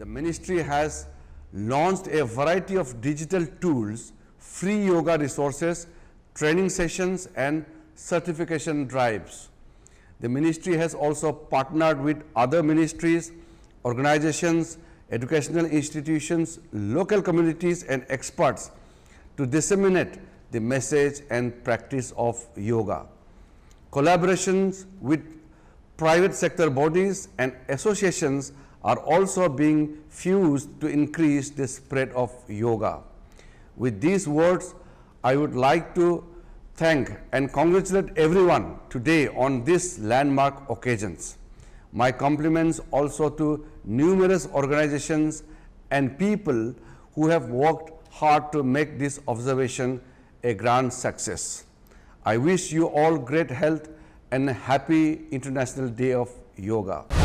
the ministry has launched a variety of digital tools, free yoga resources, training sessions and certification drives. The ministry has also partnered with other ministries, organizations, educational institutions, local communities and experts to disseminate the message and practice of yoga. Collaborations with private sector bodies and associations are also being fused to increase the spread of yoga. With these words, I would like to thank and congratulate everyone today on this landmark occasions. My compliments also to numerous organizations and people who have worked hard to make this observation a grand success. I wish you all great health and a happy International Day of Yoga.